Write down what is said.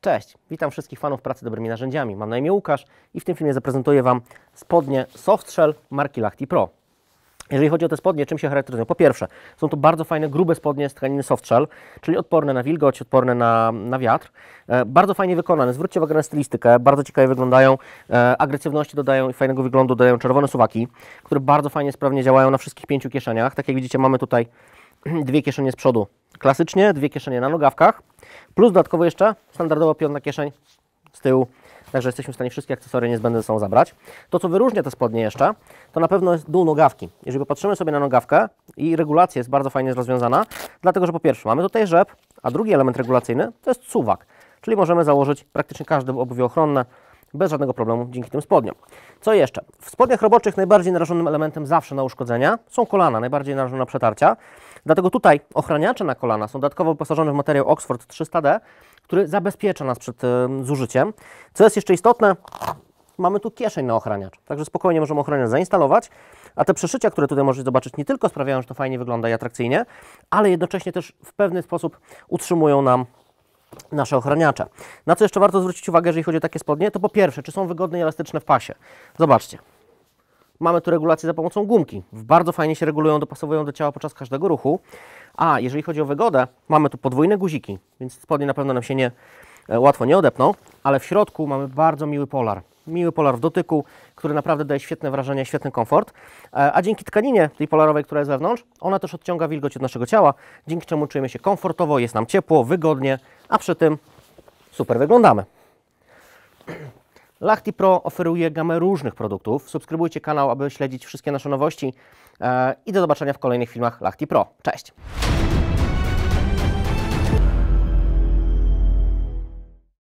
Cześć, witam wszystkich fanów pracy dobrymi narzędziami. Mam na imię Łukasz i w tym filmie zaprezentuję Wam spodnie Softshell marki Lachty Pro. Jeżeli chodzi o te spodnie, czym się charakteryzują? Po pierwsze, są to bardzo fajne, grube spodnie z tkaniny softshell, czyli odporne na wilgoć, odporne na, na wiatr. E, bardzo fajnie wykonane, zwróćcie uwagę na stylistykę, bardzo ciekawie wyglądają, e, agresywności dodają i fajnego wyglądu dodają czerwone suwaki, które bardzo fajnie, sprawnie działają na wszystkich pięciu kieszeniach. Tak jak widzicie, mamy tutaj dwie kieszenie z przodu klasycznie, dwie kieszenie na nogawkach, Plus dodatkowo jeszcze standardowo na kieszeń z tyłu, także jesteśmy w stanie wszystkie akcesoria niezbędne ze sobą zabrać. To, co wyróżnia te spodnie jeszcze, to na pewno jest dół nogawki. Jeżeli popatrzymy sobie na nogawkę i regulacja jest bardzo fajnie rozwiązana, dlatego że po pierwsze mamy tutaj rzep, a drugi element regulacyjny to jest suwak, czyli możemy założyć praktycznie każde obuwie ochronne bez żadnego problemu dzięki tym spodniom. Co jeszcze? W spodniach roboczych najbardziej narażonym elementem zawsze na uszkodzenia są kolana, najbardziej narażone na przetarcia. Dlatego tutaj ochraniacze na kolana są dodatkowo wyposażone w materiał Oxford 300D, który zabezpiecza nas przed y, zużyciem. Co jest jeszcze istotne, mamy tu kieszeń na ochraniacz, także spokojnie możemy ochraniacz zainstalować, a te przeszycia, które tutaj możecie zobaczyć, nie tylko sprawiają, że to fajnie wygląda i atrakcyjnie, ale jednocześnie też w pewny sposób utrzymują nam nasze ochraniacze. Na co jeszcze warto zwrócić uwagę, jeżeli chodzi o takie spodnie, to po pierwsze, czy są wygodne i elastyczne w pasie. Zobaczcie. Mamy tu regulację za pomocą gumki. Bardzo fajnie się regulują, dopasowują do ciała podczas każdego ruchu. A jeżeli chodzi o wygodę, mamy tu podwójne guziki, więc spodnie na pewno nam się nie, e, łatwo nie odepną, ale w środku mamy bardzo miły polar miły polar w dotyku, który naprawdę daje świetne wrażenie, świetny komfort. E, a dzięki tkaninie tej polarowej, która jest wewnątrz, ona też odciąga wilgoć od naszego ciała, dzięki czemu czujemy się komfortowo, jest nam ciepło, wygodnie, a przy tym super wyglądamy. Lachti Pro oferuje gamę różnych produktów. Subskrybujcie kanał, aby śledzić wszystkie nasze nowości e, i do zobaczenia w kolejnych filmach Lachti Pro. Cześć!